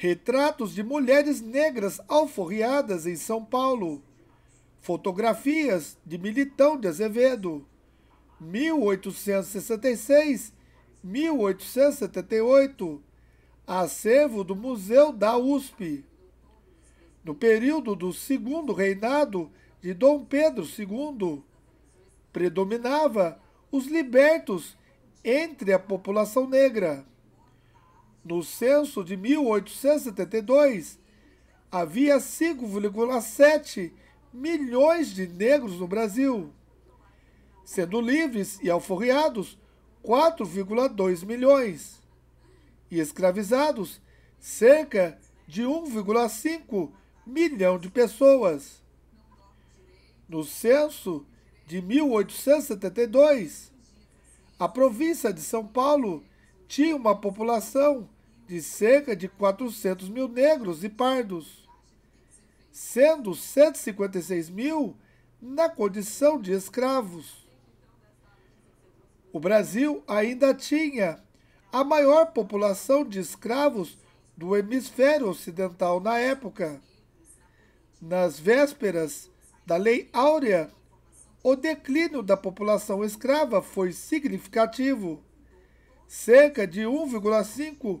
Retratos de mulheres negras alforriadas em São Paulo. Fotografias de Militão de Azevedo. 1866, 1878. Acervo do Museu da USP. No período do segundo reinado de Dom Pedro II, predominava os libertos entre a população negra. No censo de 1872, havia 5,7 milhões de negros no Brasil, sendo livres e alforriados 4,2 milhões e escravizados cerca de 1,5 milhão de pessoas. No censo de 1872, a província de São Paulo tinha uma população de cerca de 400 mil negros e pardos, sendo 156 mil na condição de escravos. O Brasil ainda tinha a maior população de escravos do hemisfério ocidental na época. Nas vésperas da Lei Áurea, o declínio da população escrava foi significativo. Cerca de 1,5